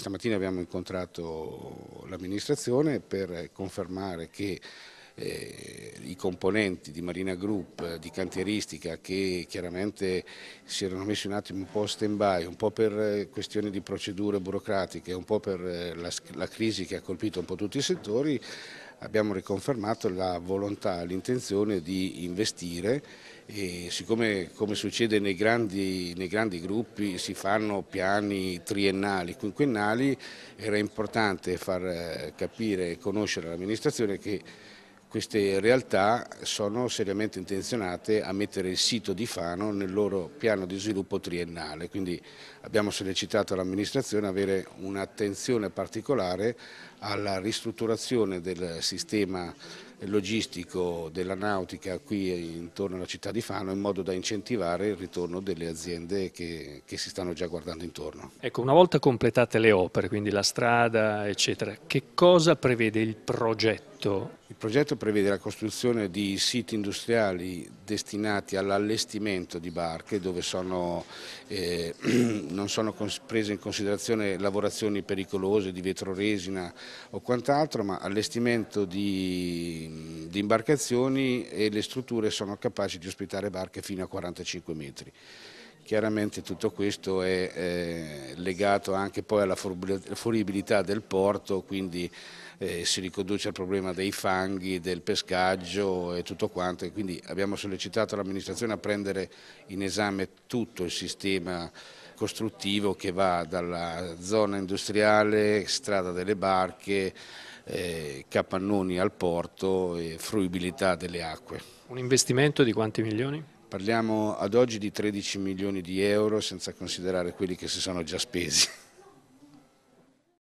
Stamattina abbiamo incontrato l'amministrazione per confermare che eh, i componenti di Marina Group, eh, di cantieristica che chiaramente si erano messi un attimo un po' stand by, un po' per eh, questioni di procedure burocratiche, un po' per eh, la, la crisi che ha colpito un po' tutti i settori, abbiamo riconfermato la volontà, l'intenzione di investire e siccome come succede nei grandi, nei grandi, gruppi si fanno piani triennali, quinquennali, era importante far capire e conoscere l'amministrazione che queste realtà sono seriamente intenzionate a mettere il sito di Fano nel loro piano di sviluppo triennale, quindi abbiamo sollecitato l'amministrazione ad avere un'attenzione particolare alla ristrutturazione del sistema logistico della nautica qui intorno alla città di Fano in modo da incentivare il ritorno delle aziende che, che, si stanno già guardando intorno. Ecco, una volta completate le opere, quindi la strada eccetera, che cosa prevede il progetto? Il progetto prevede la costruzione di siti industriali destinati all'allestimento di barche dove sono, eh, non sono prese in considerazione lavorazioni pericolose di vetroresina o quant'altro, ma allestimento di, di imbarcazioni e le strutture sono capaci di ospitare barche fino a 45 metri. Chiaramente tutto questo è eh, legato anche poi alla fruibilità del porto, quindi eh, si riconduce al problema dei fanghi, del pescaggio e tutto quanto. E quindi abbiamo sollecitato l'amministrazione a prendere in esame tutto il sistema costruttivo che va dalla zona industriale, strada delle barche, eh, capannoni al porto e fruibilità delle acque. Un investimento di quanti milioni? Parliamo ad oggi di 13 milioni di euro senza considerare quelli che si sono già spesi.